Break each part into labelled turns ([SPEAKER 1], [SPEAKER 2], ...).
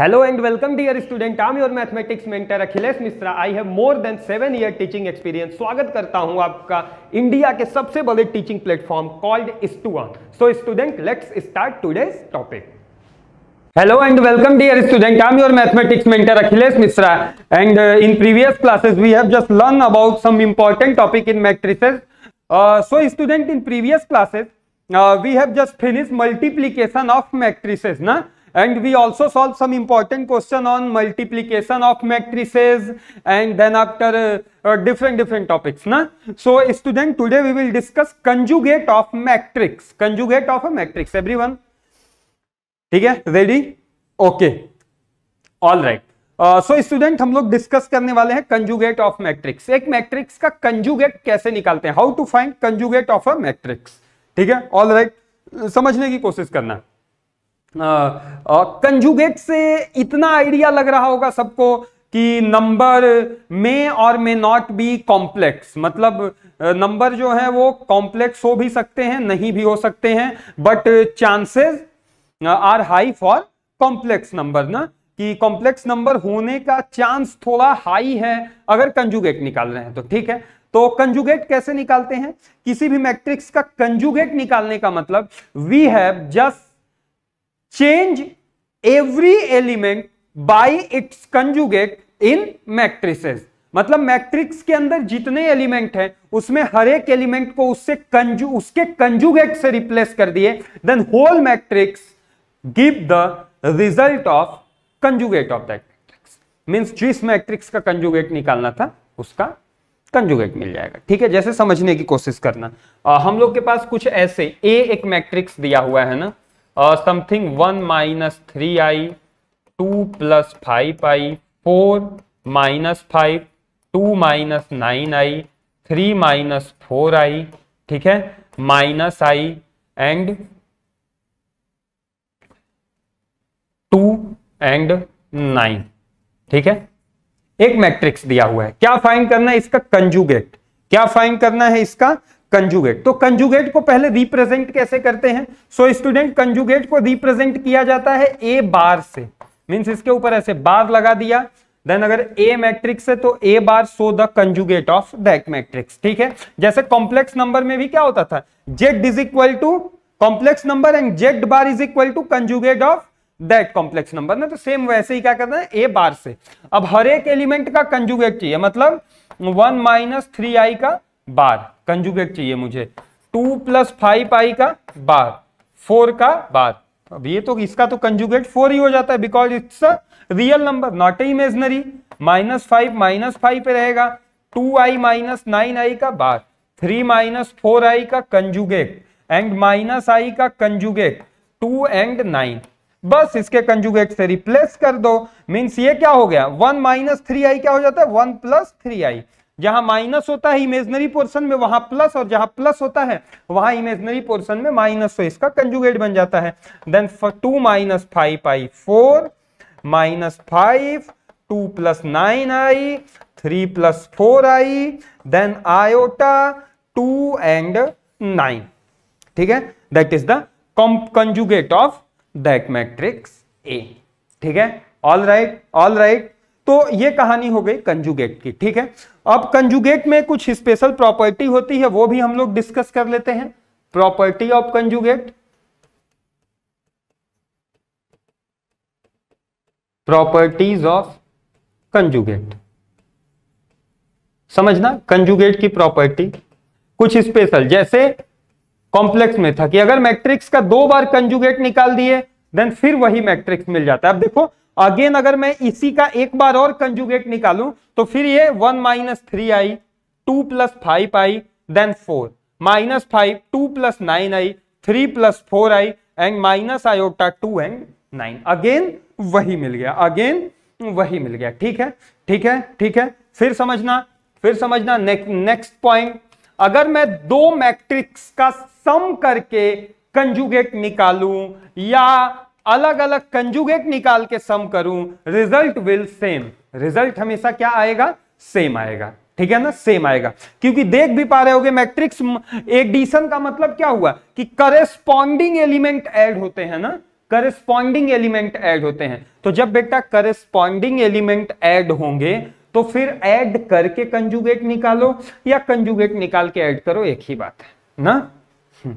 [SPEAKER 1] Hello and welcome dear student I'm your mathematics mentor Akhilesh Mishra I have more than seven year teaching experience स्वागत करता हूं आपका India के सबसे बड़े टीचिंग प्लेटफॉर्म कॉल्ड स्टूआ so student let's start today's topic hello and welcome dear student I'm your mathematics mentor Akhilesh Mishra and in previous classes we have just learn about some important topic in matrices so student in previous classes we have just finish multiplication of matrices ना and we also solve some important question on multiplication of matrices and then after different different topics ना so student today we will discuss conjugate of matrix conjugate of a matrix every ठीक है ready okay all right so student हम लोग discuss करने वाले हैं conjugate of matrix एक matrix का कंजुगेट कैसे निकालते हैं how to find conjugate of a matrix ठीक है ऑल राइट समझने की कोशिश करना है कंजुगेट से इतना आइडिया लग रहा होगा सबको कि नंबर मे और मे नॉट बी कॉम्प्लेक्स मतलब नंबर जो है वो कॉम्प्लेक्स हो भी सकते हैं नहीं भी हो सकते हैं but chances are high for complex number ना कि कॉम्प्लेक्स नंबर होने का चांस थोड़ा हाई है अगर कंजुगेट निकाल रहे हैं तो ठीक है तो कंजुगेट कैसे निकालते हैं किसी भी मैट्रिक्स का कंजुगेट निकालने का मतलब we have just change every element by its conjugate in matrices मतलब मैट्रिक्स के अंदर जितने एलिमेंट हैं उसमें हर एक एलिमेंट को उससे कंजु उसके कंजुगेट से रिप्लेस कर दिए then whole matrix give the result of conjugate of that matrix means जिस मैट्रिक्स का कंजुगेट निकालना था उसका कंजुगेट मिल जाएगा ठीक है जैसे समझने की कोशिश करना आ, हम लोग के पास कुछ ऐसे ए एक मैट्रिक्स दिया हुआ है ना something one minus three I two plus five I four minus five two minus nine I three minus four I ठीक है minus I and two and nine ठीक है एक मैट्रिक्स दिया हुआ है क्या फाइंड करना है इसका कंजुगेट क्या फाइंड करना है इसका कंजुगेट तो कंजुगेट को पहले रिप्रेजेंट कैसे करते हैं सो स्टूडेंट कंजुगेट को रिप्रेजेंट किया जाता है ए बार से मीन्स इसके ऊपर ऐसे बार लगा दिया देन अगर ए मैट्रिक्स है तो A bar so the conjugate of that matrix ठीक है जैसे कॉम्प्लेक्स नंबर में भी क्या होता था Z is equal to complex number and Z bar is equal to conjugate of that complex number ना तो सेम वैसे ही क्या करना है ए बार से अब हर एक एलिमेंट का कंजुगेट चाहिए मतलब वन माइनस थ्री आई का बार कंजुगेट चाहिए मुझे टू प्लस फाइव आई का बार फोर का बार अब ये तो इसका तो कंजुगेट फोर ही हो जाता है because it's a real number not a imaginary minus five minus five पे रहेगा two i minus nine i का bar three minus four i का कंजुगेट एंड माइनस आई का कंजुगेट टू एंड नाइन बस इसके कंजुगेट से रिप्लेस कर दो मीन्स ये क्या हो गया वन माइनस थ्री आई क्या हो जाता है वन प्लस थ्री आई जहां माइनस होता है इमेजनरी पोर्शन में वहां प्लस और जहां प्लस होता है वहां इमेजनरी पोर्शन में माइनस हो तो इसका कंजुगेट बन जाता है then two minus five I four minus five two plus nine I three plus four i then iota two and nine ठीक है that is the conjugate of that matrix A ठीक है ऑल राइट ऑल राइट तो ये कहानी हो गई conjugate की ठीक है अब कंजुगेट में कुछ स्पेशल प्रॉपर्टी होती है वो भी हम लोग डिस्कस कर लेते हैं property of conjugate properties of conjugate समझना कंजुगेट की प्रॉपर्टी कुछ स्पेशल जैसे कॉम्प्लेक्स में था कि अगर मैट्रिक्स का दो बार कंजुगेट निकाल दिए देन फिर वही मैट्रिक्स मिल जाता है अब देखो अगेन अगर मैं इसी का एक बार और कंजुगेट निकालूं तो फिर ये one minus three I two plus five i then four minus five two plus nine I three plus four i and minus iota two and nine again वही मिल गया अगेन वही मिल गया ठीक है ठीक है ठीक है फिर समझना फिर समझना नेक्स्ट पॉइंट अगर मैं दो मैट्रिक्स का सम करके कंजुगेट निकालूं या अलग अलग कंजुगेट निकाल के सम करूं रिजल्ट विल सेम रिजल्ट हमेशा क्या आएगा सेम आएगा ठीक है ना सेम आएगा क्योंकि देख भी पा रहे होगे मैट्रिक्स एडिशन का मतलब क्या हुआ कि करेस्पॉन्डिंग एलिमेंट ऐड होते हैं ना करेस्पॉन्डिंग एलिमेंट ऐड होते हैं तो जब बेटा करेस्पॉन्डिंग एलिमेंट ऐड होंगे तो फिर ऐड करके कंजुगेट निकालो या कंजुगेट निकाल के ऐड करो एक ही बात है ना हम्म।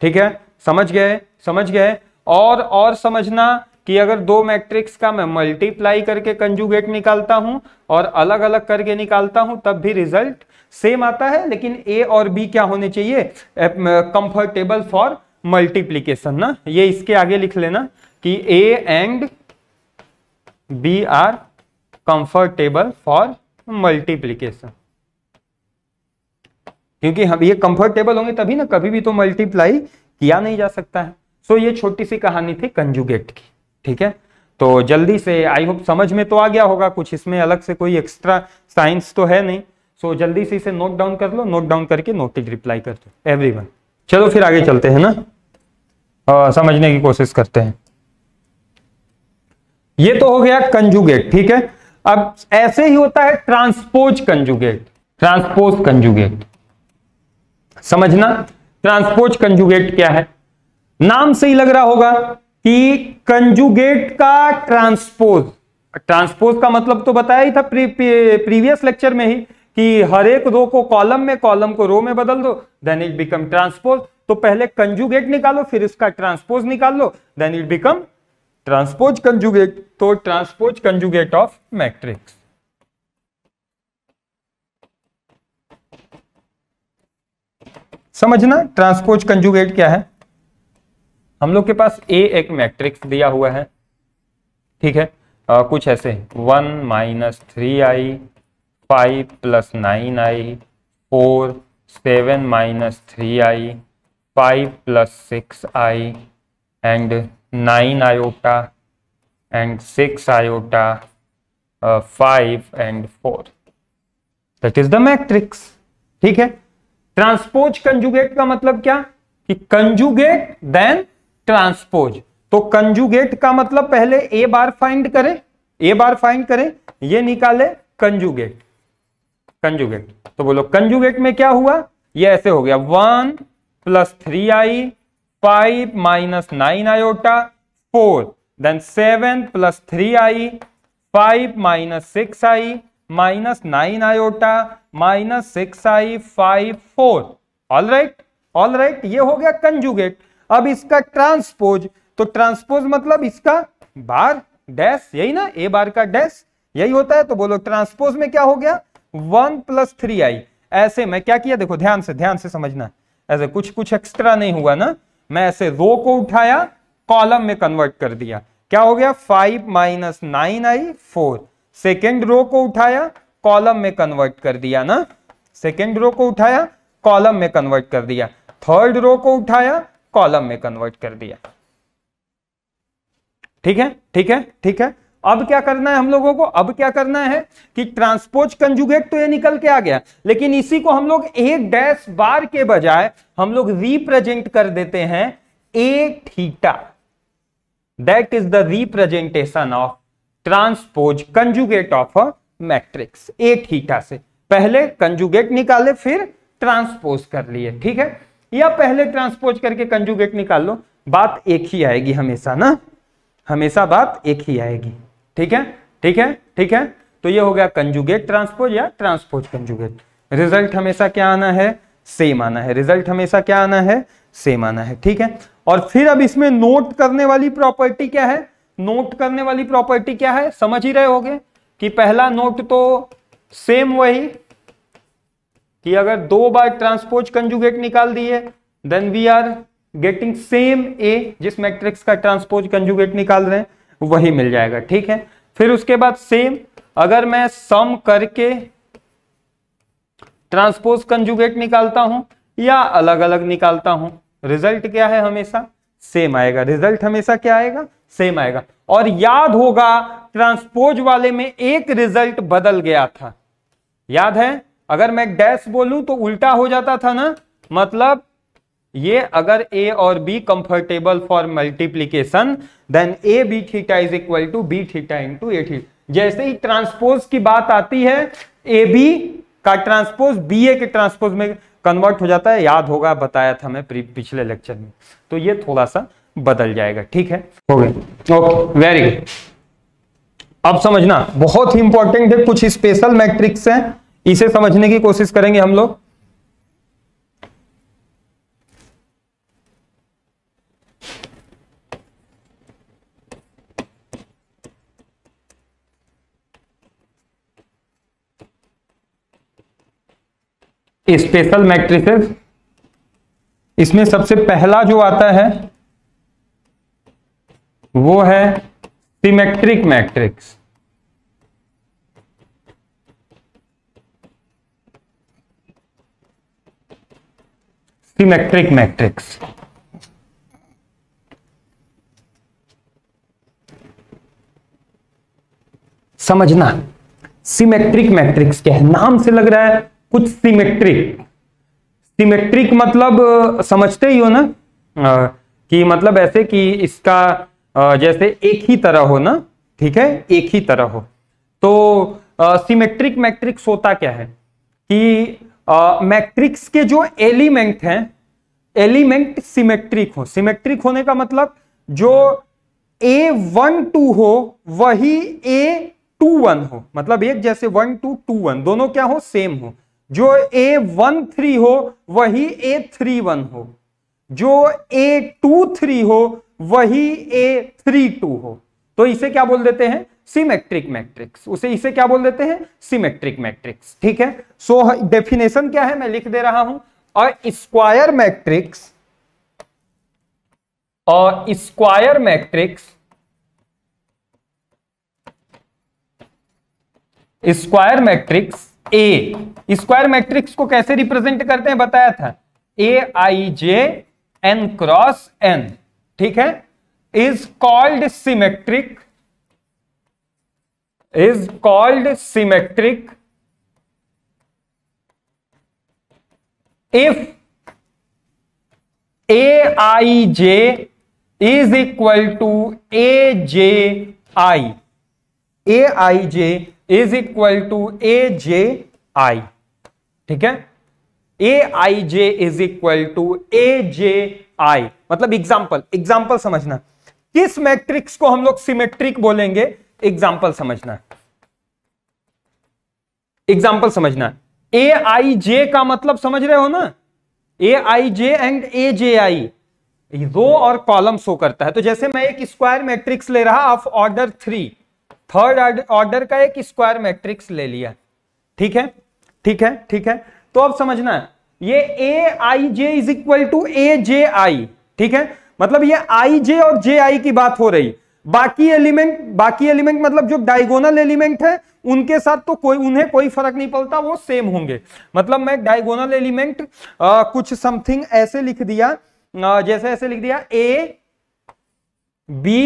[SPEAKER 1] ठीक है समझ गए समझ गए और और समझना कि अगर दो मैट्रिक्स का मैं मल्टीप्लाई करके कंजुगेट निकालता हूं और अलग अलग करके निकालता हूं तब भी रिजल्ट सेम आता है लेकिन ए और बी क्या होने चाहिए कंफर्टेबल फॉर मल्टीप्लीकेशन ना ये इसके आगे लिख लेना कि A and B are comfortable for multiplication क्योंकि हम ये कंफर्टेबल होंगे तभी ना कभी भी तो मल्टीप्लाई किया नहीं जा सकता है सो ये छोटी सी कहानी थी कंजुगेट की ठीक है तो जल्दी से आई होप समझ में तो आ गया होगा कुछ इसमें अलग से कोई एक्स्ट्रा साइंस तो है नहीं सो so, जल्दी से इसे नोट डाउन कर लो नोट डाउन करके नोटेड रिप्लाई कर दो एवरी चलो फिर आगे चलते हैं ना आ, समझने की कोशिश करते हैं ये तो हो गया कंजुगेट ठीक है अब ऐसे ही होता है ट्रांसपोज कंजुगेट ट्रांसपोज कंजुगेट समझना ट्रांसपोज कंजुगेट क्या है नाम से ही लग रहा होगा कि कंजुगेट का ट्रांसपोज ट्रांसपोज का मतलब तो बताया ही था प्री, प्री, प्रीवियस लेक्चर में ही कि हर एक रो को कॉलम में कॉलम को रो में बदल दो देन इट बिकम ट्रांसपोज तो पहले कंजुगेट निकालो फिर इसका ट्रांसपोज निकाल लो then it become transpose conjugate तो ट्रांसपोज कंजुगेट ऑफ मैट्रिक्स समझना ट्रांसपोज कंजुगेट क्या है हम लोग के पास ए एक मैट्रिक्स दिया हुआ है ठीक है आ, कुछ ऐसे one minus three i five plus nine i four seven minus three i five plus six i and nine iota and six iota five and four that is the matrix ठीक है ट्रांसपोज कंजुगेट का मतलब क्या कि conjugate then transpose तो conjugate का मतलब पहले ए बार फाइंड करें ए बार फाइंड करें ये निकाले कंजुगेट कंजुगेट तो बोलो कंजुगेट में क्या हुआ ये ऐसे हो गया one plus three i five minus nine iota four then seven plus three i five minus six i minus nine iota minus six i five four all right all right ये हो गया कंजुगेट अब इसका transpose तो transpose मतलब इसका बार dash यही ना ए बार का डैश यही होता है तो बोलो ट्रांसपोज में क्या हो गया वन प्लस थ्री आई ऐसे मैं क्या किया देखो ध्यान से ध्यान से समझना ऐसे कुछ कुछ एक्स्ट्रा नहीं हुआ ना मैं ऐसे रो को उठाया कॉलम में कन्वर्ट कर दिया क्या हो गया five minus nine i four second row को उठाया कॉलम में कन्वर्ट कर दिया ना सेकेंड रो को उठाया कॉलम में कन्वर्ट कर दिया थर्ड रो को उठाया कॉलम में कन्वर्ट कर दिया ठीक है ठीक है ठीक है अब क्या करना है हम लोगों को अब क्या करना है कि ट्रांसपोज कंजुगेट तो ये निकल के आ गया लेकिन इसी को हम लोग एक डैश बार के बजाय हम लोग रिप्रेजेंट कर देते हैं A theta that is the representation of transpose conjugate of a matrix A theta से पहले कंजुगेट निकाले फिर ट्रांसपोज कर लिए ठीक है या पहले ट्रांसपोज करके कंजुगेट निकाल लो बात एक ही आएगी हमेशा ना हमेशा बात एक ही आएगी ठीक है ठीक है ठीक है तो ये हो गया कंजुगेट ट्रांसपोज या ट्रांसपोज कंजुगेट रिजल्ट हमेशा क्या आना है सेम आना है रिजल्ट हमेशा क्या आना है सेम आना है ठीक है और फिर अब इसमें नोट करने वाली प्रॉपर्टी क्या है नोट करने वाली प्रॉपर्टी क्या है समझ ही रहे होगे कि पहला नोट तो सेम वही कि अगर दो बार ट्रांसपोज कंजुगेट निकाल दिए then we are getting same A जिस मैट्रिक्स का ट्रांसपोज कंजुगेट निकाल रहे हैं वही मिल जाएगा ठीक है फिर उसके बाद सेम अगर मैं सम करके ट्रांसपोज कंजुगेट निकालता हूं या अलग अलग निकालता हूं रिजल्ट क्या है हमेशा सेम आएगा रिजल्ट हमेशा क्या आएगा सेम आएगा और याद होगा ट्रांसपोज वाले में एक रिजल्ट बदल गया था याद है अगर मैं डैश बोलूं तो उल्टा हो जाता था ना मतलब ये अगर ए और B comfortable for multiplication then A B theta is equal to B theta to A जैसे ही ट्रांसपोज की बात आती है ए बी का ट्रांसपोज बी ए के ट्रांसपोज में कन्वर्ट हो जाता है याद होगा बताया था मैं पिछले लेक्चर में तो ये थोड़ा सा बदल जाएगा ठीक है हो गया ओके वेरी गुड अब समझना बहुत ही इंपॉर्टेंट है कुछ स्पेशल मैट्रिक्स हैं इसे समझने की कोशिश करेंगे हम लोग स्पेशल मैट्रिसेस इसमें सबसे पहला जो आता है वो है सिमेट्रिक मैट्रिक्स सिमेट्रिक मैट्रिक्स समझना सिमेट्रिक मैट्रिक्स क्या है नाम से लग रहा है कुछ सिमेट्रिक सिमेट्रिक मतलब समझते ही हो ना कि मतलब ऐसे कि इसका जैसे एक ही तरह हो ना ठीक है एक ही तरह हो तो सिमेट्रिक मैट्रिक्स होता क्या है कि मैट्रिक्स के जो एलिमेंट हैं एलिमेंट सिमेट्रिक हो सिमेट्रिक होने का मतलब जो ए वन टू हो वही ए टू वन हो मतलब एक जैसे वन टू टू वन दोनों क्या हो सेम हो जो ए वन थ्री हो वही ए थ्री वन हो जो ए टू थ्री हो वही ए थ्री टू हो तो इसे क्या बोल देते हैं सिमेट्रिक मैट्रिक्स उसे इसे क्या बोल देते हैं सिमेट्रिक मैट्रिक्स ठीक है सो so, डेफिनेशन क्या है मैं लिख दे रहा हूं और स्क्वायर मैट्रिक्स और square matrix square matrix a square matrix को कैसे रिप्रेजेंट करते हैं बताया था a i j n cross n ठीक है is called symmetric is is called if a i j equal to a J i a i j is equal to a जे आई ठीक है a i j is equal to a J i मतलब example example समझना किस matrix को हम लोग symmetric बोलेंगे example समझना एग्जाम्पल समझना ए आई जे का मतलब समझ रहे हो ना ए आई जे एंड ए जे आई रो और कॉलम शो करता है तो जैसे मैं एक स्क्वायर मैट्रिक्स ले रहा of order three third order का एक स्क्वायर मैट्रिक्स ले लिया ठीक है ठीक है ठीक है तो अब समझना है ये a i j is equal to a जे आई ठीक है मतलब ये आई जे और जे आई की बात हो रही बाकी एलिमेंट बाकी एलिमेंट मतलब जो डायगोनल एलिमेंट है उनके साथ तो कोई उन्हें कोई फर्क नहीं पड़ता वो सेम होंगे मतलब मैं डायगोनल एलिमेंट कुछ समथिंग ऐसे लिख दिया आ, जैसे ऐसे लिख दिया ए बी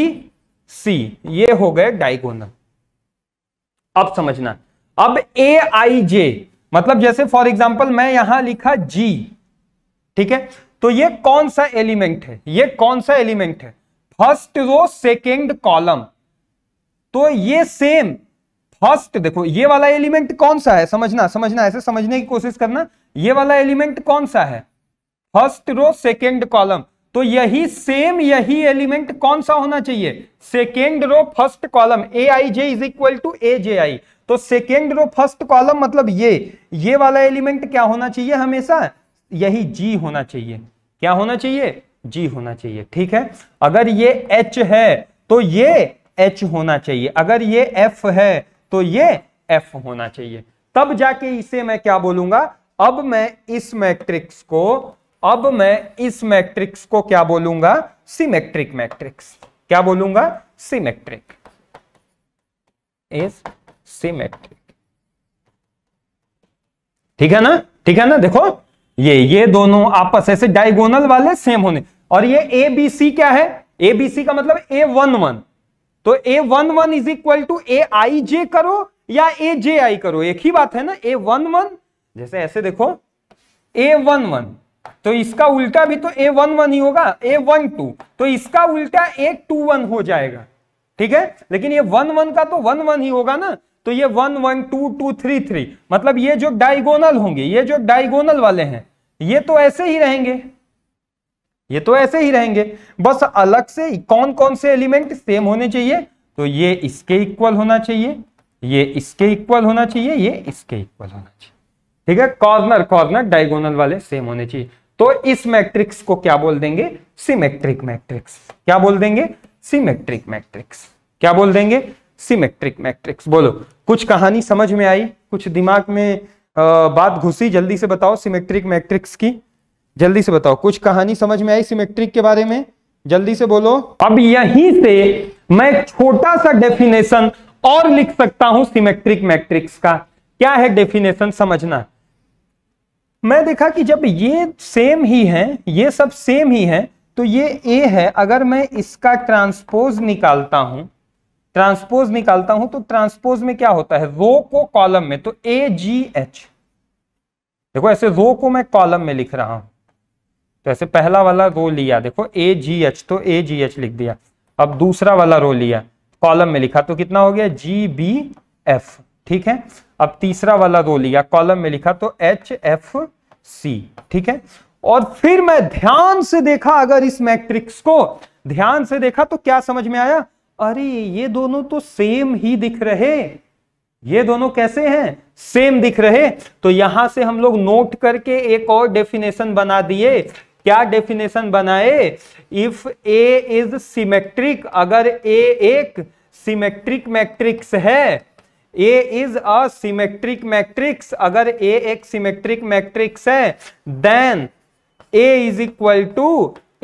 [SPEAKER 1] सी ये हो गए डायगोनल अब समझना अब ए आई जे मतलब जैसे फॉर एग्जाम्पल मैं यहां लिखा जी ठीक है तो ये कौन सा एलिमेंट है ये कौन सा एलिमेंट है फर्स्ट रो सेकेंड कॉलम तो ये सेम फर्स्ट देखो ये वाला एलिमेंट कौन सा है समझना समझना ऐसे समझने की कोशिश करना ये वाला एलिमेंट कौन सा है फर्स्ट रो सेकेंड कॉलम तो यही सेम यही एलिमेंट कौन सा होना चाहिए second row first column a i j is equal to a J i तो सेकेंड रो फर्स्ट कॉलम मतलब ये ये वाला एलिमेंट क्या होना चाहिए हमेशा यही जी होना चाहिए क्या होना चाहिए जी होना चाहिए ठीक है अगर ये एच है तो ये एच होना चाहिए अगर ये एफ है तो ये एफ होना चाहिए तब जाके इसे मैं क्या बोलूंगा अब मैं इस मैट्रिक्स को अब मैं इस मैट्रिक्स को क्या बोलूंगा सिमेट्रिक मैट्रिक्स क्या बोलूंगा सिमेट्रिक इस सिमेट्रिक ठीक है ना ठीक है ना देखो ये ये दोनों आपस ऐसे डायगोनल वाले सेम होने और ये ए बी सी क्या है ए बी सी का मतलब ए वन वन तो a one one is equal to a i j करो या ए जे आई करो एक ही बात है ना ए वन वन जैसे ऐसे देखो ए वन वन तो इसका उल्टा भी तो ए वन वन ही होगा ए वन टू तो इसका उल्टा ए टू वन हो जाएगा ठीक है लेकिन ये वन वन का तो वन वन ही होगा ना तो ये one one two two three three मतलब ये जो डायगोनल होंगे ये जो डायगोनल वाले हैं ये तो ऐसे ही रहेंगे ये तो ऐसे ही रहेंगे बस अलग से कौन कौन से एलिमेंट सेम होने चाहिए तो ये इसके इक्वल होना चाहिए ये इसके इक्वल होना चाहिए ये इसके इक्वल होना चाहिए ठीक है कॉर्नर कॉर्नर डायगोनल वाले सेम होने चाहिए तो इस मैट्रिक्स को क्या बोल देंगे सिमेट्रिक मैट्रिक्स क्या बोल देंगे सिमेट्रिक मैट्रिक्स क्या बोल देंगे सिमेट्रिक मैट्रिक्स बोलो कुछ कहानी समझ में आई कुछ दिमाग में आ, बात घुसी जल्दी से बताओ सिमेट्रिक मैट्रिक्स की जल्दी से बताओ कुछ कहानी समझ में आई सिमेट्रिक के बारे में जल्दी से बोलो अब यहीं से मैं छोटा सा डेफिनेशन और लिख सकता हूं सिमेट्रिक मैट्रिक्स का क्या है डेफिनेशन समझना मैं देखा कि जब ये सेम ही है ये सब सेम ही है तो ये ए है अगर मैं इसका ट्रांसपोज निकालता हूं ट्रांसपोज निकालता हूं तो ट्रांसपोज में क्या होता है रो को कॉलम में तो ए जी एच देखो ऐसे रो को मैं कॉलम में लिख रहा हूं तो ऐसे पहला वाला रो लिया देखो ए जी एच तो ए जी एच लिख दिया अब दूसरा वाला रो लिया कॉलम में लिखा तो कितना हो गया जी बी एफ ठीक है अब तीसरा वाला रो लिया कॉलम में लिखा तो एच एफ सी ठीक है और फिर मैं ध्यान से देखा अगर इस मैट्रिक्स को ध्यान से देखा तो क्या समझ में आया अरे ये दोनों तो सेम ही दिख रहे ये दोनों कैसे हैं सेम दिख रहे तो यहां से हम लोग नोट करके एक और डेफिनेशन बना दिए क्या डेफिनेशन बनाए इफ ए इज सिमेट्रिक अगर ए एक सिमेट्रिक मैट्रिक्स है A is a symmetric matrix अगर ए एक सिमेट्रिक मैट्रिक्स है then A is equal to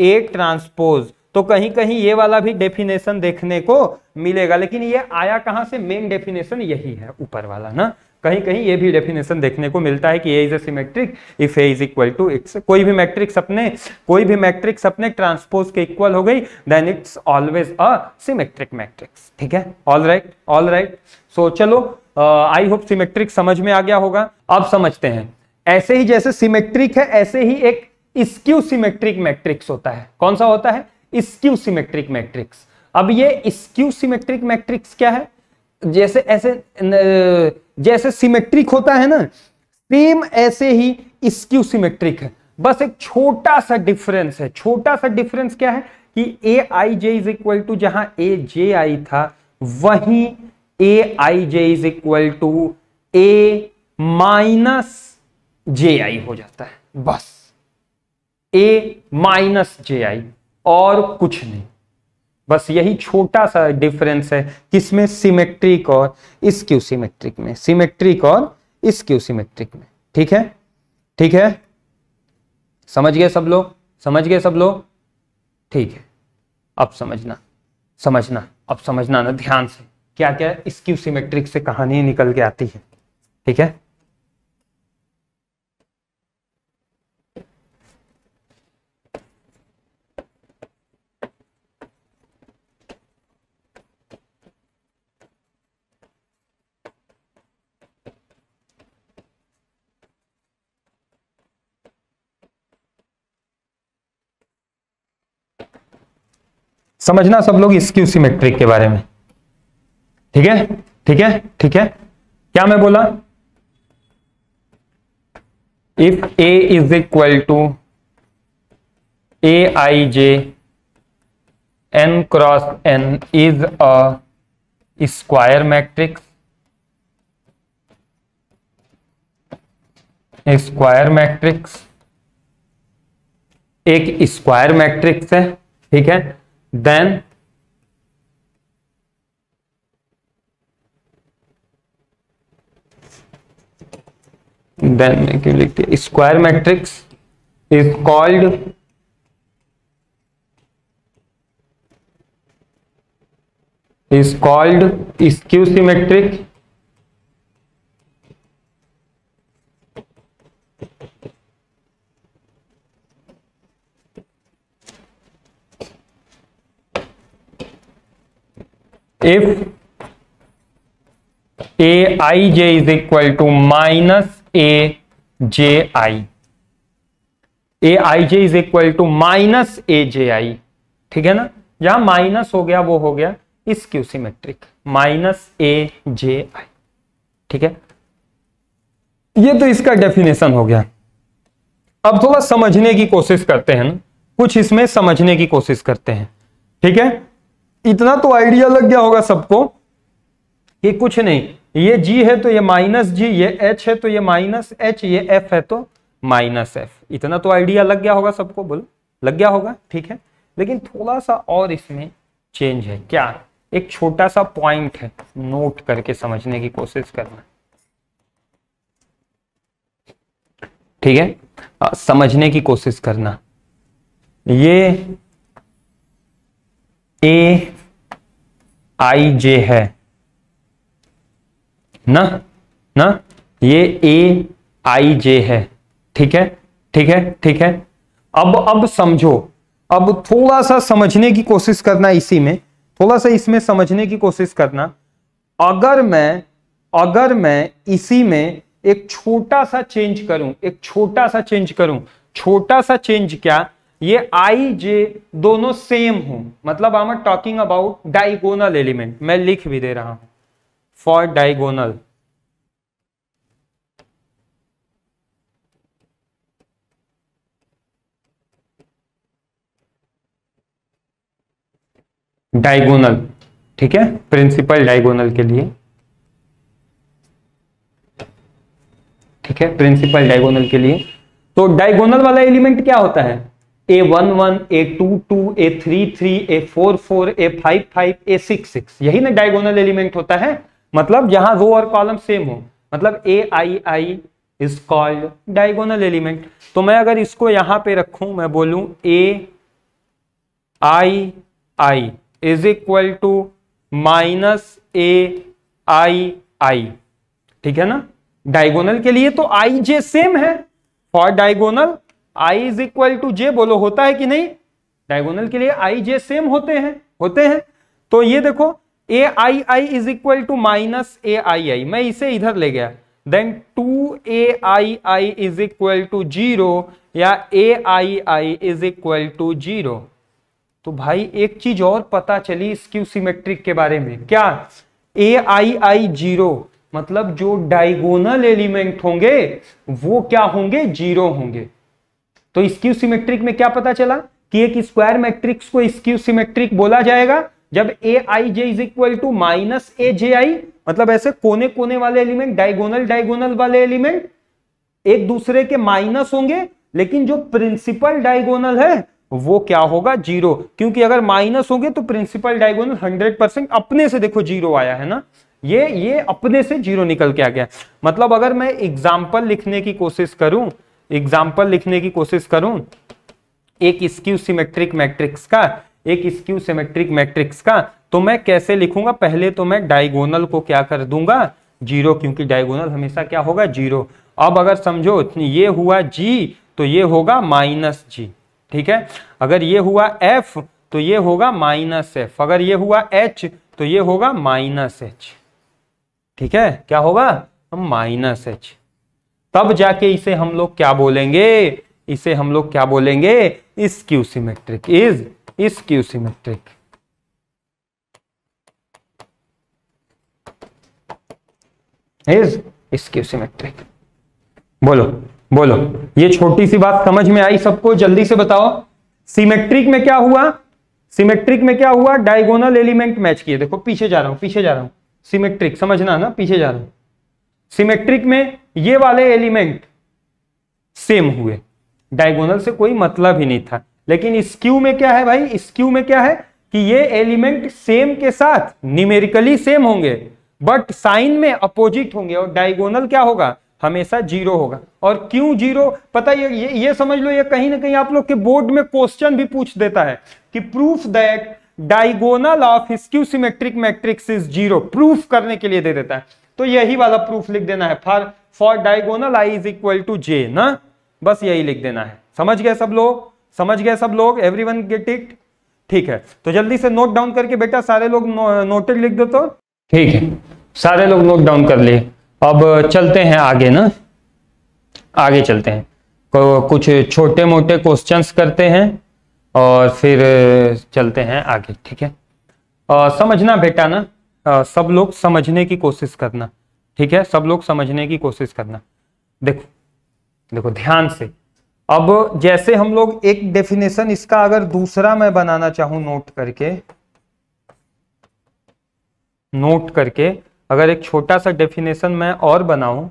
[SPEAKER 1] A transpose तो कहीं कहीं ये वाला भी डेफिनेशन देखने को मिलेगा लेकिन ये आया कहां से मेन डेफिनेशन यही है ऊपर वाला ना कहीं कहीं ये भी डेफिनेशन देखने को मिलता है कि A is a symmetric if A is equal to its कोई भी मैट्रिक्स अपने कोई भी मैट्रिक्स अपने ट्रांसपोज के इक्वल हो गई then it's always a symmetric matrix ठीक है all right all right so चलो आई होप सिमेट्रिक समझ में आ गया होगा अब समझते हैं ऐसे ही जैसे सिमेट्रिक है ऐसे ही एक स्क्यू सिमेट्रिक मैट्रिक्स होता है कौन सा होता है स्क्यू सिमेट्रिक मैट्रिक्स अब ये स्क्यू सिमेट्रिक मैट्रिक्स क्या है जैसे ऐसे जैसे सिमेट्रिक होता है ना सेम ऐसे ही स्क्यू सिमेट्रिक है बस एक छोटा सा डिफरेंस है छोटा सा डिफरेंस क्या है कि a i j is equal to जहां ए जे आई था वही a i j is equal to A minus j i हो जाता है बस ए माइनस जे आई और कुछ नहीं बस यही छोटा सा डिफरेंस है किसमें सिमेट्रिक और इस क्यू सिमेट्रिक में सिमेट्रिक और इस क्यू सिमेट्रिक में ठीक है ठीक है समझ गए सब लोग समझ गए सब लोग ठीक है अब समझना समझना अब समझना ना ध्यान से क्या क्या क्यू सिमेट्रिक से कहानी निकल के आती है ठीक है समझना सब लोग इसकी उसी मेट्रिक के बारे में ठीक है ठीक है ठीक है क्या मैं बोला if A is equal to a i j n cross n is a square matrix square matrix एक स्क्वायर मैट्रिक्स है ठीक है then then square matrix is called is called skew symmetric if a i j is equal to minus A J i a i j is equal to minus ए जे आई ठीक है ना जहां minus हो गया वो हो गया इस क्यू सिमेट्रिक माइनस ए जे आई ठीक है ये तो इसका डेफिनेशन हो गया अब थोड़ा समझने की कोशिश करते हैं ना कुछ इसमें समझने की कोशिश करते हैं ठीक है इतना तो आइडिया लग गया होगा सबको कि कुछ नहीं ये जी है तो ये माइनस जी ये एच है तो ये माइनस एच ये एफ है तो माइनस एफ इतना तो आइडिया लग गया होगा सबको बोलो लग गया होगा ठीक है लेकिन थोड़ा सा और इसमें चेंज है क्या एक छोटा सा पॉइंट है नोट करके समझने की कोशिश करना ठीक है आ, समझने की कोशिश करना ये ए आई जे है ना ना ये ए आई जे है ठीक है ठीक है ठीक है अब अब समझो अब थोड़ा सा समझने की कोशिश करना इसी में थोड़ा सा इसमें समझने की कोशिश करना अगर मैं अगर मैं इसी में एक छोटा सा चेंज करूं एक छोटा सा चेंज करूं छोटा सा चेंज क्या ये आई जे दोनों सेम हो मतलब I am talking about diagonal element मैं लिख भी दे रहा हूं फॉर डाइगोनल डायगोनल ठीक है प्रिंसिपल डायगोनल के लिए ठीक है प्रिंसिपल डायगोनल के लिए तो डायगोनल वाला एलिमेंट क्या होता है a one one a two two a three three a four four a five five a six six यही ना डायगोनल एलिमेंट होता है मतलब जहां रो और कॉलम सेम हो मतलब a i i is called diagonal element तो मैं अगर इसको यहां पे रखूं मैं बोलू a i i is equal to minus a i i ठीक है ना डायगोनल के लिए तो आई जे सेम है for diagonal i is equal to j बोलो होता है कि नहीं डायगोनल के लिए आई जे सेम होते हैं होते हैं तो ये देखो a i i is equal to minus a i i मैं इसे इधर ले गया then two a i i is equal to zero या a i i is equal to zero तो भाई एक चीज और पता चली स्क्यू सिमेट्रिक के बारे में क्या ए आई आई जीरो मतलब जो डायगोनल एलिमेंट होंगे वो क्या होंगे जीरो होंगे तो स्क्यू सिमेट्रिक में क्या पता चला कि एक स्क्वायर मैट्रिक्स को स्क्यू सिमेट्रिक बोला जाएगा जब a i j is equal to minus A J i मतलब ऐसे कोने कोने वाले एलिमेंट डायगोनल डायगोनल वाले एलिमेंट एक दूसरे के माइनस होंगे लेकिन जो प्रिंसिपल डायगोनल है वो क्या होगा जीरो क्योंकि अगर माइनस होंगे तो प्रिंसिपल डायगोनल हंड्रेड परसेंट अपने से देखो जीरो आया है ना ये ये अपने से जीरो निकल के आ गया मतलब अगर मैं एग्जाम्पल लिखने की कोशिश करूं एग्जाम्पल लिखने की कोशिश करूं एक स्क्यू सिमेट्रिक मैट्रिक्स का एक स्क्यू सिमेट्रिक मैट्रिक्स का तो मैं कैसे लिखूंगा पहले तो मैं डायगोनल को क्या कर दूंगा जीरो क्योंकि डायगोनल हमेशा क्या होगा जीरो अब अगर समझो ये हुआ जी तो ये होगा माइनस जी ठीक है अगर ये हुआ एफ तो ये होगा माइनस एफ अगर ये हुआ एच तो ये होगा माइनस एच ठीक है क्या होगा माइनस एच तब जाके इसे हम लोग क्या बोलेंगे इसे हम लोग क्या बोलेंगे इस क्यू सिमेट्रिक इज इस क्यू सिमेट्रिक इज इस क्यू सिमेट्रिक बोलो बोलो ये छोटी सी बात समझ में आई सबको जल्दी से बताओ सिमेट्रिक में क्या हुआ सिमेट्रिक में क्या हुआ डायगोनल एलिमेंट मैच किए देखो पीछे जा रहा हूं पीछे जा रहा हूं सिमेट्रिक समझना ना पीछे जा रहा हूं सिमेट्रिक में ये वाले एलिमेंट सेम हुए डायगोनल से कोई मतलब ही नहीं था लेकिन स्क्यू में क्या है भाई स्क्यू में क्या है कि ये एलिमेंट सेम के साथ न्यूमेरिकली सेम होंगे बट साइन में अपोजिट होंगे और डायगोनल क्या होगा हमेशा जीरो होगा और क्यों जीरो पता ये ये, ये समझ लो ये कहीं ना कहीं आप लोग के बोर्ड में क्वेश्चन भी पूछ देता है कि proof that diagonal of skew symmetric matrix is zero proof करने के लिए दे देता है तो यही वाला प्रूफ लिख देना है for for diagonal i is equal to j ना बस यही लिख देना है समझ गए सब लोग समझ गए सब लोग एवरी वन गेट इट ठीक है तो जल्दी से नोट डाउन करके बेटा सारे लोग नोटेड लिख दो तो ठीक है सारे लोग नोट डाउन कर लिए अब चलते हैं आगे ना आगे चलते हैं कुछ छोटे मोटे क्वेश्चंस करते हैं और फिर चलते हैं आगे ठीक है आ, समझना बेटा ना आ, सब लोग समझने की कोशिश करना ठीक है सब लोग समझने की कोशिश करना देखो देखो ध्यान से अब जैसे हम लोग एक डेफिनेशन इसका अगर दूसरा मैं बनाना चाहूं नोट करके नोट करके अगर एक छोटा सा डेफिनेशन मैं और बनाऊं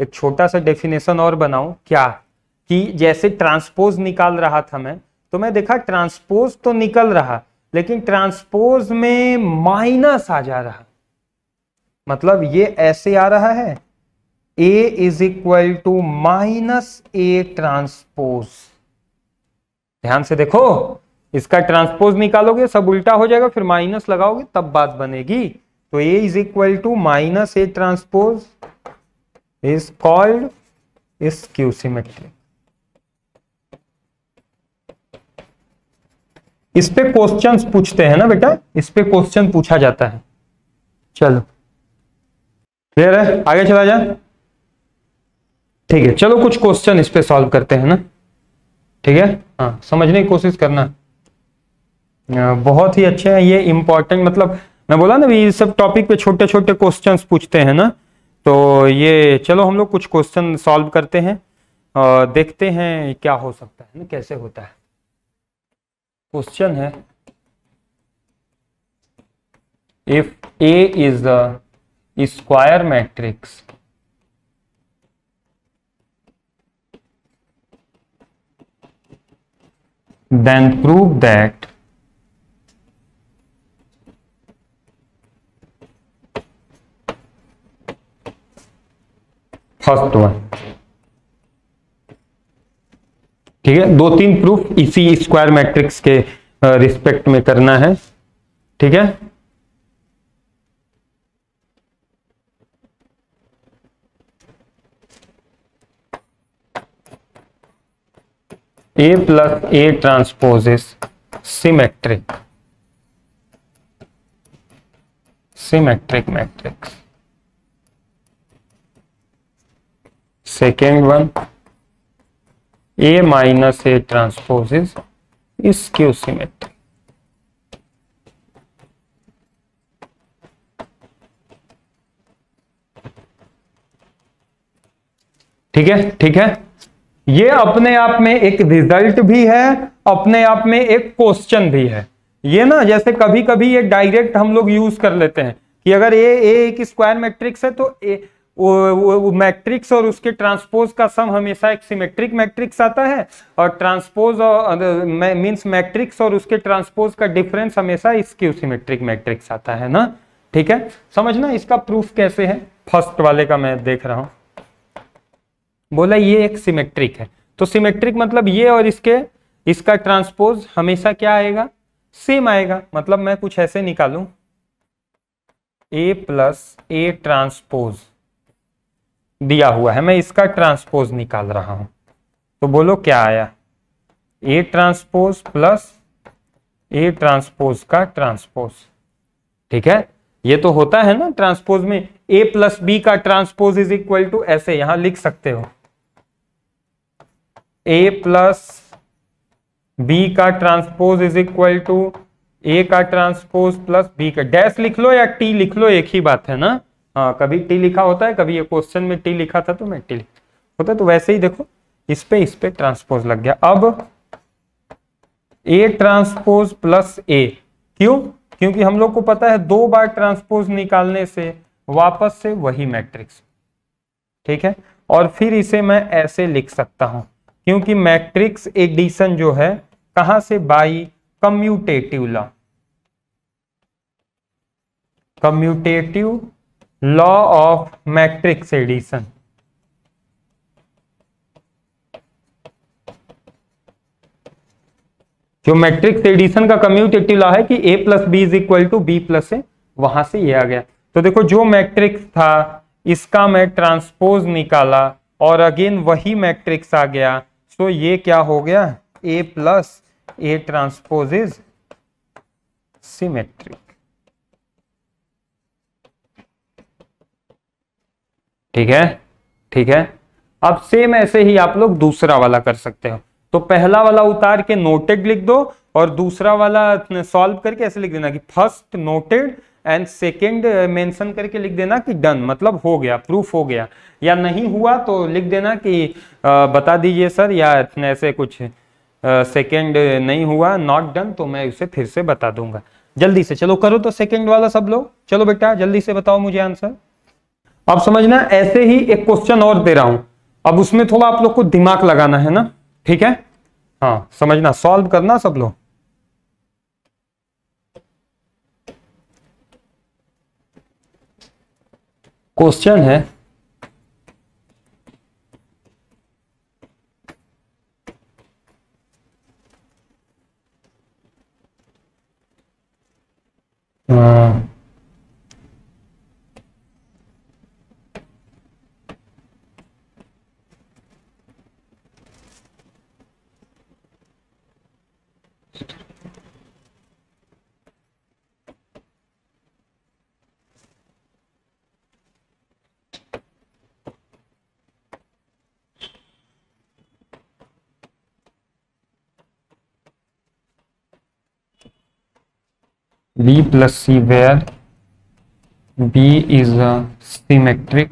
[SPEAKER 1] एक छोटा सा डेफिनेशन और बनाऊं क्या कि जैसे ट्रांसपोज निकाल रहा था मैं तो मैं देखा ट्रांसपोज तो निकल रहा लेकिन ट्रांसपोज में माइनस आ जा रहा मतलब ये ऐसे आ रहा है A is equal to minus A transpose ध्यान से देखो इसका ट्रांसपोज निकालोगे सब उल्टा हो जाएगा फिर माइनस लगाओगे तब बात बनेगी तो A is equal to minus A transpose is called skew symmetric इस पे क्वेश्चन पूछते हैं ना बेटा इस पे क्वेश्चन पूछा जाता है चलो क्लियर है आगे चला जा ठीक है चलो कुछ क्वेश्चन इस पे सॉल्व करते हैं ना ठीक है हाँ समझने की कोशिश करना बहुत ही अच्छे हैं ये इंपॉर्टेंट मतलब मैं बोला ना ये सब टॉपिक पे छोटे छोटे क्वेश्चन पूछते हैं ना तो ये चलो हम लोग कुछ क्वेश्चन सॉल्व करते हैं और देखते हैं क्या हो सकता है ना कैसे होता है क्वेश्चन है if A is the square matrix then prove that first one ठीक है दो तीन प्रूफ इसी स्क्वायर मैट्रिक्स के रिस्पेक्ट में करना है ठीक है A plus A transpose is symmetric symmetric matrix second one A minus A transpose is skew symmetry ठीक है ठीक है ये अपने आप में एक रिजल्ट भी है अपने आप में एक क्वेश्चन भी है ये ना जैसे कभी कभी ये डायरेक्ट हम लोग यूज कर लेते हैं कि अगर ए ए एक स्क्वायर मैट्रिक्स है तो ए मैट्रिक्स और उसके ट्रांसपोज का सम हमेशा एक सिमेट्रिक मैट्रिक्स आता है और ट्रांसपोज और मीन्स मैट्रिक्स और उसके ट्रांसपोज का डिफरेंस हमेशा इसके सिमेट्रिक मैट्रिक्स आता है ना ठीक है समझना इसका प्रूफ कैसे है फर्स्ट वाले का मैं देख रहा हूं बोला ये एक सिमेट्रिक है तो सिमेट्रिक मतलब ये और इसके इसका ट्रांसपोज हमेशा क्या आएगा सेम आएगा मतलब मैं कुछ ऐसे निकालू ए प्लस ए ट्रांसपोज दिया हुआ है मैं इसका ट्रांसपोज निकाल रहा हूं तो बोलो क्या आया A transpose plus A transpose का ट्रांसपोज ठीक है ये तो होता है ना ट्रांसपोज में ए प्लस बी का ट्रांसपोज इज इक्वल टू ऐसे यहां लिख सकते हो ए प्लस बी का transpose is equal to A का ट्रांसपोज प्लस बी का डैश लिख लो या टी लिख लो एक ही बात है ना हाँ कभी टी लिखा होता है कभी ये क्वेश्चन में टी लिखा था तो मैं टी होता है तो वैसे ही देखो इस पे इस पे ट्रांसपोज लग गया अब ए ट्रांसपोज प्लस ए क्यों क्योंकि हम लोग को पता है दो बार ट्रांसपोज निकालने से वापस से वही मैट्रिक्स ठीक है और फिर इसे मैं ऐसे लिख सकता हूं क्योंकि मैट्रिक्स एडिशन जो है कहां से by commutative law commutative law of matrix addition जो मैट्रिक्स एडिशन का कम्यूटेटिव लॉ है कि A plus B is equal to B plus A वहां से ये आ गया तो देखो जो मैट्रिक्स था इसका मैं ट्रांसपोज निकाला और अगेन वही मैट्रिक्स आ गया सो तो ये क्या हो गया A plus A transpose is symmetric ठीक है ठीक है अब सेम ऐसे ही आप लोग दूसरा वाला कर सकते हो तो पहला वाला उतार के नोटेड लिख दो और दूसरा वाला सॉल्व करके ऐसे लिख देना कि first noted and second mention करके लिख देना कि डन मतलब हो गया प्रूफ हो गया या नहीं हुआ तो लिख देना कि आ, बता दीजिए सर या ऐसे कुछ सेकेंड नहीं हुआ नॉट डन तो मैं उसे फिर से बता दूंगा जल्दी से चलो करो तो सेकेंड वाला सब लोग चलो बेटा जल्दी से बताओ मुझे आंसर अब समझना ऐसे ही एक क्वेश्चन और दे रहा हूं अब उसमें थोड़ा आप लोग को दिमाग लगाना है ना ठीक है हाँ समझना सॉल्व करना सब लोग क्वेश्चन है हाँ b plus c where b is a symmetric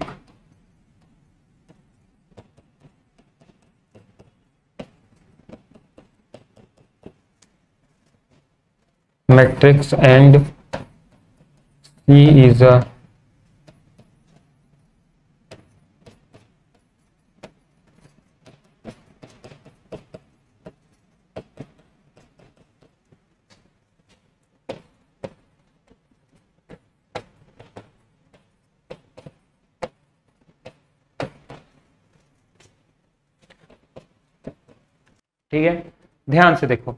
[SPEAKER 1] matrix and c is a ठीक है ध्यान से देखो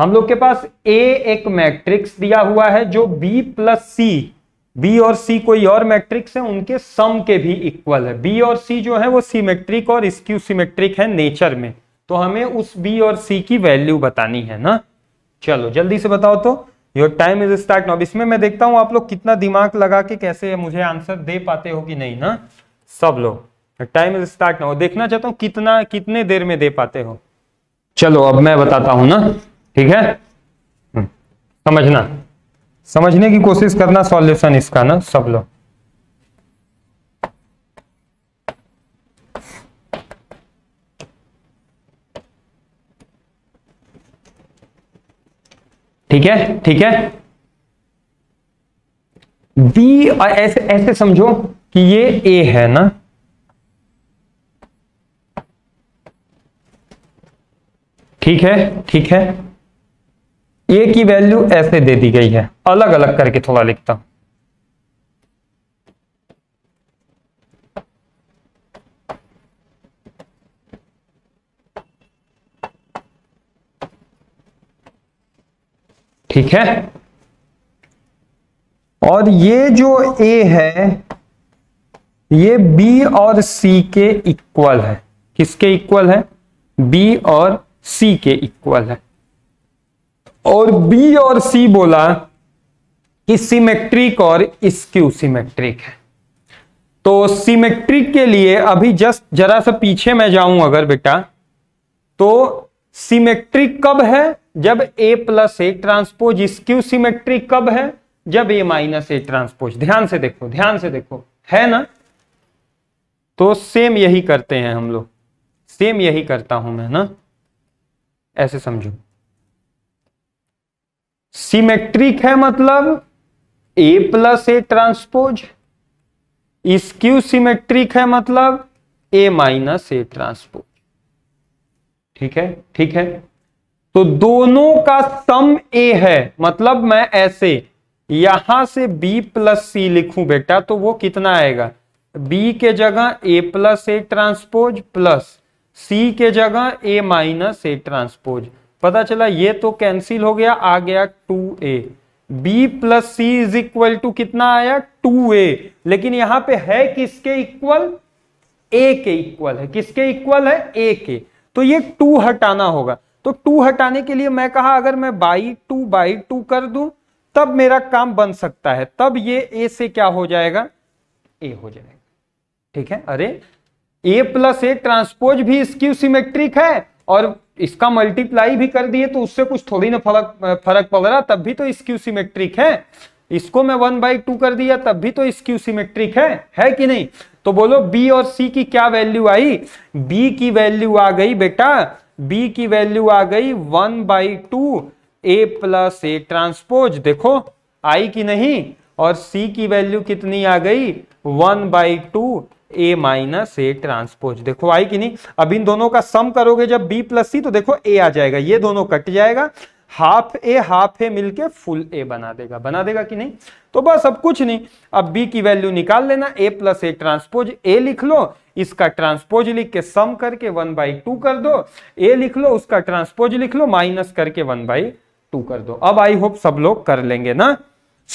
[SPEAKER 1] हम लोग के पास ए एक मैट्रिक्स दिया हुआ है जो बी प्लस सी बी और सी कोई और मैट्रिक्स है उनके सम के भी इक्वल है बी और सी जो है वो सीमेट्रिक और स्क्यू सीमेट्रिक है नेचर में तो हमें उस बी और सी की वैल्यू बतानी है ना चलो जल्दी से बताओ तो your time is start now इसमें मैं देखता हूं आप लोग कितना दिमाग लगा के कैसे मुझे आंसर दे पाते हो कि नहीं ना सब लोग टाइम इज स्टार्ट नॉब देखना चाहता हूँ कितना कितने देर में दे पाते हो चलो अब मैं बताता हूं ना ठीक है हम्म, समझना समझने की कोशिश करना सॉल्यूशन इसका ना सब लोग ठीक है ठीक है बी ऐसे ऐसे समझो कि ये ए है ना ठीक है ठीक है ए की वैल्यू ऐसे दे दी गई है अलग अलग करके थोड़ा लिखता हूं ठीक है और ये जो ए है ये बी और सी के इक्वल है किसके इक्वल है बी और सी के इक्वल है और बी और सी बोला कि सिमेट्रिक और स्क्यू सिमेट्रिक है तो सिमेट्रिक के लिए अभी जस्ट जरा सा पीछे मैं जाऊं अगर बेटा तो सिमेट्रिक कब है जब A plus A transpose skew symmetric कब है जब ए माइनस ए ट्रांसपोज ध्यान से देखो ध्यान से देखो है ना तो सेम यही करते हैं हम लोग सेम यही करता हूं मैं ना ऐसे समझो सिमेट्रिक है मतलब A plus A transpose skew symmetric है मतलब ए माइनस ए ट्रांसपोज ठीक है ठीक है तो दोनों का सम ए है मतलब मैं ऐसे यहां से b प्लस सी लिखूं बेटा तो वो कितना आएगा b के जगह a plus A transpose plus C के जगह ए माइनस ए ट्रांसपोज पता चला ये तो कैंसिल हो गया आ गया two A B plus C is equal to कितना आया टू ए लेकिन यहां पे है किसके इक्वल ए के इक्वल है किसके इक्वल है ए के तो ये टू हटाना होगा तो टू हटाने के लिए मैं कहा अगर मैं बाई टू बाई टू कर दू तब मेरा काम बन सकता है तब ये ए से क्या हो जाएगा ए हो जाएगा ठीक है अरे ए प्लस ए ट्रांसपोज भी इसकी सिमेट्रिक है और इसका मल्टीप्लाई भी कर दिए तो उससे कुछ थोड़ी ना फर्क फर्क पड़ रहा तब भी तो इसक्यू सिमेट्रिक है इसको मैं वन बाई टू कर दिया तब भी तो इसक्यू सिमेट्रिक है है कि नहीं तो बोलो बी और सी की क्या वैल्यू आई बी की वैल्यू आ गई बेटा बी की वैल्यू आ गई one by two A plus A transpose देखो आई कि नहीं और सी की वैल्यू कितनी आ गई one by two A minus A transpose देखो आई कि नहीं अब इन दोनों का सम करोगे जब बी प्लस सी तो देखो ए आ जाएगा ये दोनों कट जाएगा हाफ ए हाफ ए मिलके फुल ए बना देगा बना देगा कि नहीं तो बस अब कुछ नहीं अब बी की वैल्यू निकाल लेना ए प्लस ए ट्रांसपोज ए लिख लो इसका ट्रांसपोज लिख के सम करके वन बाई टू कर दो ए लिख लो उसका ट्रांसपोज लिख लो माइनस करके वन बाई टू कर दो अब आई होप सब लोग कर लेंगे ना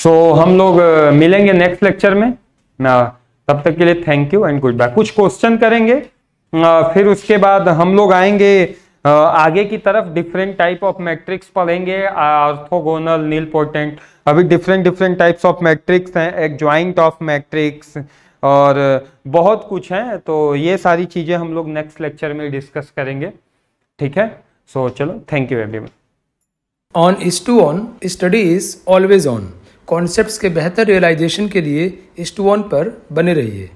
[SPEAKER 1] सो so, हम लोग मिलेंगे नेक्स्ट लेक्चर में ना तब तक के लिए thank you and goodbye कुछ क्वेश्चन करेंगे फिर उसके बाद हम लोग आएंगे आगे की तरफ डिफरेंट टाइप ऑफ मैट्रिक्स पढ़ेंगे ऑर्थोगोनल नील पोर्टेंट अभी different different types of matrix हैं एक ज्वाइंट ऑफ मैट्रिक्स और बहुत कुछ है तो ये सारी चीज़ें हम लोग नेक्स्ट लेक्चर में डिस्कस करेंगे ठीक है सो so, चलो thank you everyone on is to on study is always on concepts के बेहतर रियलाइजेशन के लिए इस्टोन पर बने रहिए